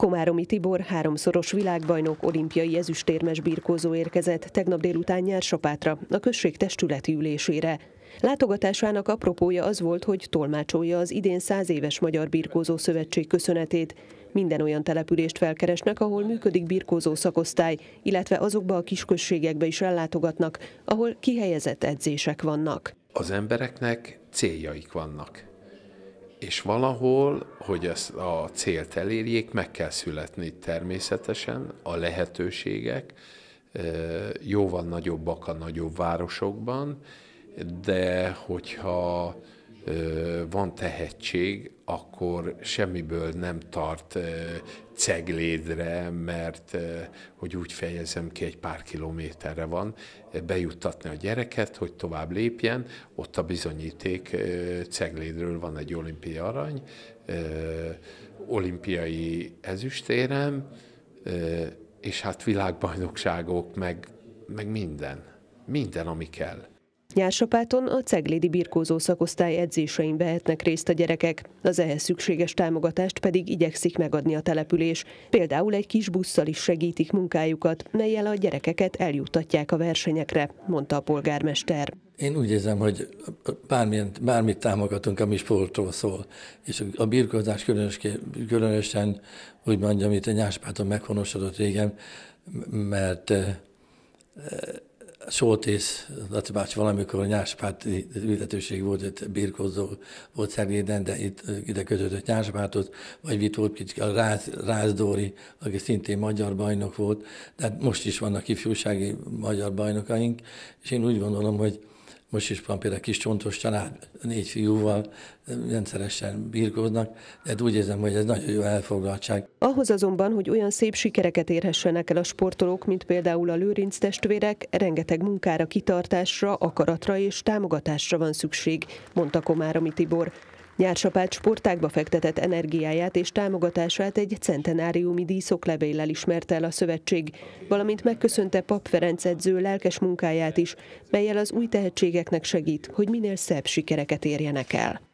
Komáromi Tibor háromszoros világbajnok olimpiai ezüstérmes birkózó érkezett tegnap délután Nyársapátra, a község testületi ülésére. Látogatásának apropója az volt, hogy tolmácsolja az idén száz éves Magyar Birkózó Szövetség köszönetét. Minden olyan települést felkeresnek, ahol működik birkózó szakosztály, illetve azokba a kisközségekbe is ellátogatnak, ahol kihelyezett edzések vannak. Az embereknek céljaik vannak és valahol, hogy ezt a célt elérjék, meg kell születni természetesen a lehetőségek, jóval nagyobbak a nagyobb városokban, de hogyha van tehetség, akkor semmiből nem tart ceglédre, mert hogy úgy fejezem ki, egy pár kilométerre van, bejuttatni a gyereket, hogy tovább lépjen, ott a bizonyíték ceglédről van egy olimpiai arany, olimpiai ezüstérem, és hát világbajnokságok, meg, meg minden. Minden, ami kell. Nyársapáton a Ceglédi Birkózó szakosztály edzésein vehetnek részt a gyerekek, az ehhez szükséges támogatást pedig igyekszik megadni a település. Például egy kis busszal is segítik munkájukat, melyel a gyerekeket eljuttatják a versenyekre, mondta a polgármester. Én úgy érzem, hogy bármilyen, bármit támogatunk, ami sportról szól, és a birkózás különösen, úgy mondjam, itt a nyárspáton meghonosodott régen, mert eh, Soltész Laci bácsi valamikor a nyáspárti ültetőség volt, itt birkozó volt Szegéden, de itt ide kötődött nyáspárthoz, vagy Vitót a Ráz, Ráz Dóri, aki szintén magyar bajnok volt, de hát most is vannak ifjúsági magyar bajnokaink, és én úgy gondolom, hogy most is van például kis csontos család, négy fiúval eh, rendszeresen birkóznak, de úgy érzem, hogy ez nagyon jó elfoglaltság. Ahhoz azonban, hogy olyan szép sikereket érhessenek el a sportolók, mint például a Lőrinc testvérek, rengeteg munkára, kitartásra, akaratra és támogatásra van szükség, mondta Komáromi Tibor. Nyársapát sportákba fektetett energiáját és támogatását egy centenáriumi díszoklevéllel ismerte el a szövetség, valamint megköszönte Pap Ferenc edző lelkes munkáját is, melyel az új tehetségeknek segít, hogy minél szebb sikereket érjenek el.